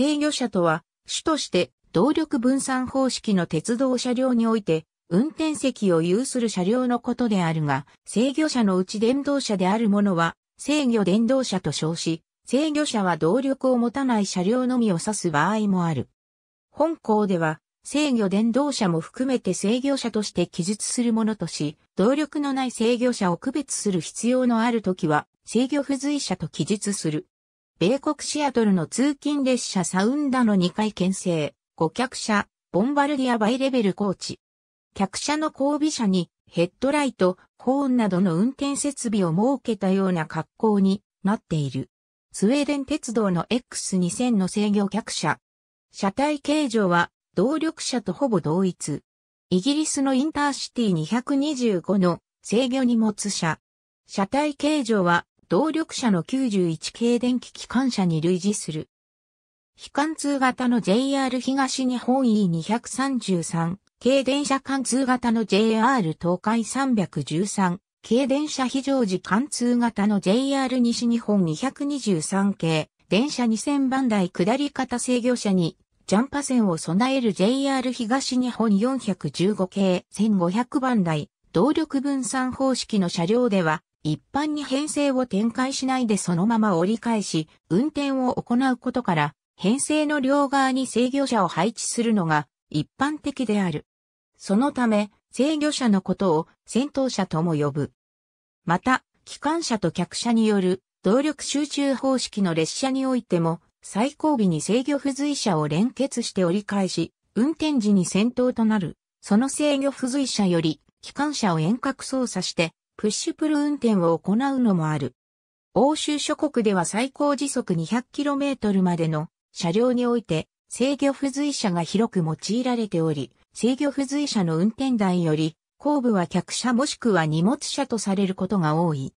制御車とは、主として動力分散方式の鉄道車両において、運転席を有する車両のことであるが、制御車のうち電動車であるものは、制御電動車と称し、制御車は動力を持たない車両のみを指す場合もある。本校では、制御電動車も含めて制御車として記述するものとし、動力のない制御車を区別する必要のあるときは、制御不随車と記述する。米国シアトルの通勤列車サウンダの2回牽制、5客車、ボンバルディアバイレベルコーチ。客車の後尾車にヘッドライト、コーンなどの運転設備を設けたような格好になっている。スウェーデン鉄道の X2000 の制御客車。車体形状は動力車とほぼ同一。イギリスのインターシティ225の制御荷物車。車体形状は動力車の91系電気機関車に類似する。非貫通型の JR 東日本 E233 系電車貫通型の JR 東海313系電車非常時貫通型の JR 西日本223系電車2000番台下り方制御車にジャンパ線を備える JR 東日本415系1500番台動力分散方式の車両では一般に編成を展開しないでそのまま折り返し、運転を行うことから、編成の両側に制御者を配置するのが一般的である。そのため、制御者のことを戦闘車とも呼ぶ。また、機関車と客車による動力集中方式の列車においても、最後尾に制御不随車を連結して折り返し、運転時に先頭となる、その制御不随車より、機関車を遠隔操作して、プッシュプル運転を行うのもある。欧州諸国では最高時速 200km までの車両において制御不随車が広く用いられており、制御不随車の運転台より後部は客車もしくは荷物車とされることが多い。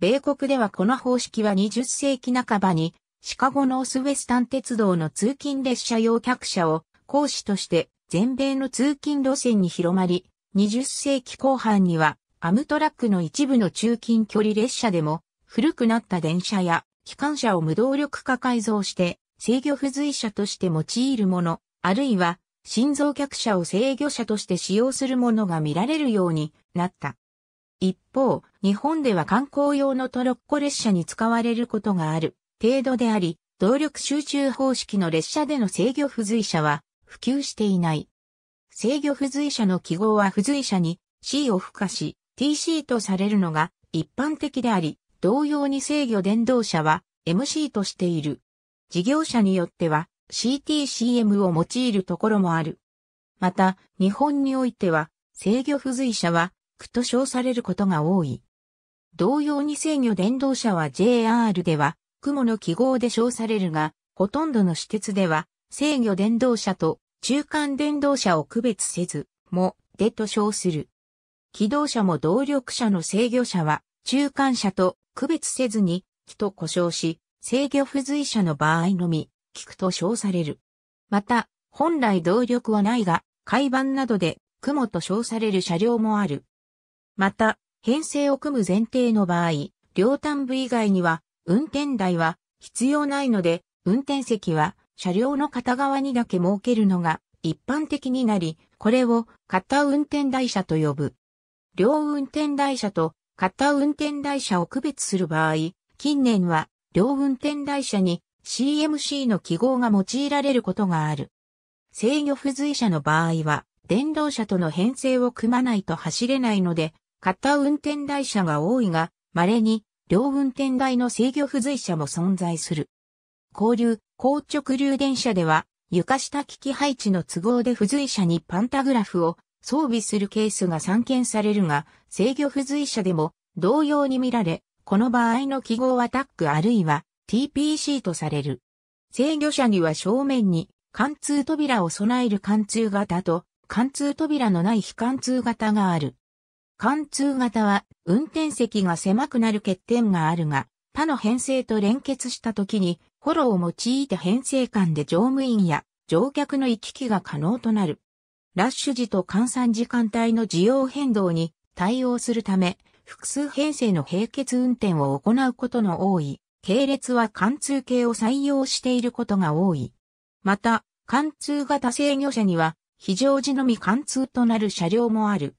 米国ではこの方式は20世紀半ばにシカゴノースウェスタン鉄道の通勤列車用客車を講師として全米の通勤路線に広まり、20世紀後半にはアムトラックの一部の中近距離列車でも、古くなった電車や機関車を無動力化改造して、制御不随車として用いるもの、あるいは、心臓客車を制御車として使用するものが見られるようになった。一方、日本では観光用のトロッコ列車に使われることがある程度であり、動力集中方式の列車での制御不随車は普及していない。制御不随車の記号は不随車に C を付加し、TC とされるのが一般的であり、同様に制御電動車は MC としている。事業者によっては CTCM を用いるところもある。また、日本においては制御付随車は区と称されることが多い。同様に制御電動車は JR では雲の記号で称されるが、ほとんどの私鉄では制御電動車と中間電動車を区別せず、も、でと称する。気動車も動力車の制御者は中間車と区別せずに木と呼称し、制御不随者の場合のみ、気と称される。また、本来動力はないが、海板などで雲と称される車両もある。また、編成を組む前提の場合、両端部以外には、運転台は必要ないので、運転席は車両の片側にだけ設けるのが一般的になり、これを片運転台車と呼ぶ。両運転台車と片運転台車を区別する場合、近年は両運転台車に CMC の記号が用いられることがある。制御不随車の場合は、電動車との編成を組まないと走れないので、片運転台車が多いが、稀に両運転台の制御不随車も存在する。交流、硬直流電車では、床下機器配置の都合で不随車にパンタグラフを装備するケースが散見されるが、制御不随者でも同様に見られ、この場合の記号はタックあるいは TPC とされる。制御者には正面に貫通扉を備える貫通型と貫通扉のない非貫通型がある。貫通型は運転席が狭くなる欠点があるが、他の編成と連結した時に、フォローを用いて編成間で乗務員や乗客の行き来が可能となる。ラッシュ時と換算時間帯の需要変動に対応するため、複数編成の並結運転を行うことの多い、系列は貫通系を採用していることが多い。また、貫通型制御車には、非常時のみ貫通となる車両もある。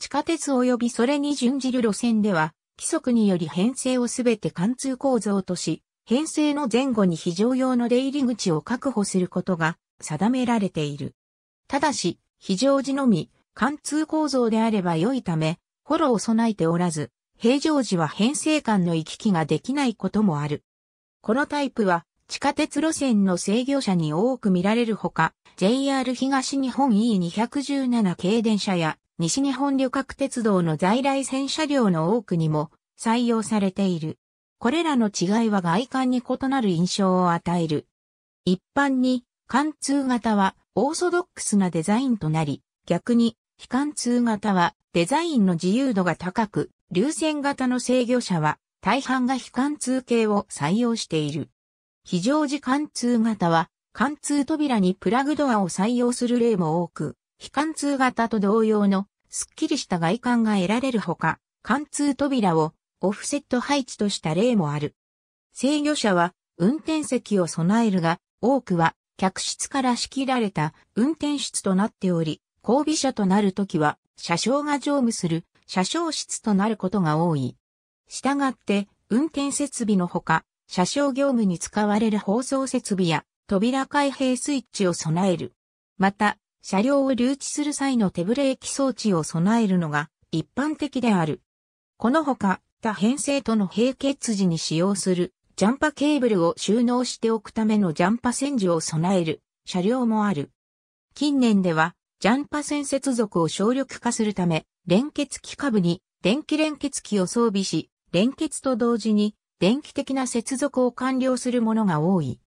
地下鉄及びそれに準じる路線では、規則により編成をすべて貫通構造とし、編成の前後に非常用の出入り口を確保することが定められている。ただし、非常時のみ、貫通構造であれば良いため、ォロを備えておらず、平常時は編成間の行き来ができないこともある。このタイプは、地下鉄路線の制御車に多く見られるほか、JR 東日本 E217 系電車や西日本旅客鉄道の在来線車両の多くにも採用されている。これらの違いは外観に異なる印象を与える。一般に、貫通型はオーソドックスなデザインとなり、逆に、非貫通型はデザインの自由度が高く、流線型の制御者は大半が非貫通系を採用している。非常時貫通型は、貫通扉にプラグドアを採用する例も多く、非貫通型と同様のスッキリした外観が得られるほか、貫通扉をオフセット配置とした例もある。制御車は運転席を備えるが、多くは客室から仕切られた運転室となっており、交尾車となるときは、車掌が乗務する車掌室となることが多い。従って、運転設備のほか、車掌業務に使われる放送設備や扉開閉スイッチを備える。また、車両を留置する際の手ブレーキ装置を備えるのが一般的である。このほか、他編成との並結時に使用するジャンパケーブルを収納しておくためのジャンパ線樹を備える車両もある。近年では、ジャンパ線接続を省力化するため、連結機下部に電気連結機を装備し、連結と同時に電気的な接続を完了するものが多い。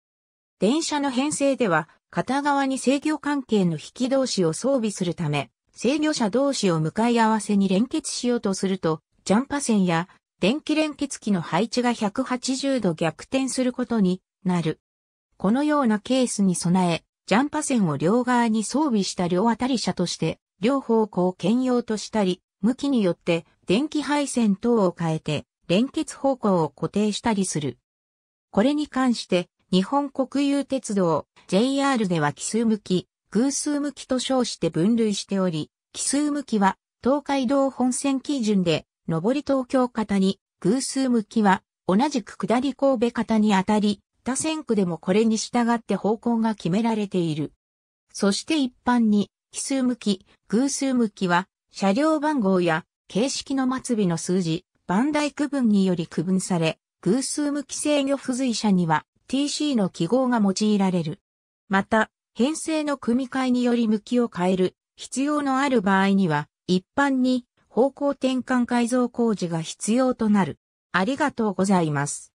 電車の編成では、片側に制御関係の引き同士を装備するため、制御者同士を向かい合わせに連結しようとすると、ジャンパ線や電気連結器の配置が180度逆転することになる。このようなケースに備え、ジャンパ線を両側に装備した両当たり車として、両方向を兼用としたり、向きによって電気配線等を変えて、連結方向を固定したりする。これに関して、日本国有鉄道 JR では奇数向き、偶数向きと称して分類しており、奇数向きは東海道本線基準で上り東京方に、偶数向きは、同じく下り神戸方にあたり、他線区でもこれに従って方向が決められている。そして一般に、奇数向き、偶数向きは、車両番号や、形式の末尾の数字、番台区分により区分され、偶数向き制御付随車には、TC の記号が用いられる。また、編成の組み替えにより向きを変える必要のある場合には、一般に方向転換改造工事が必要となる。ありがとうございます。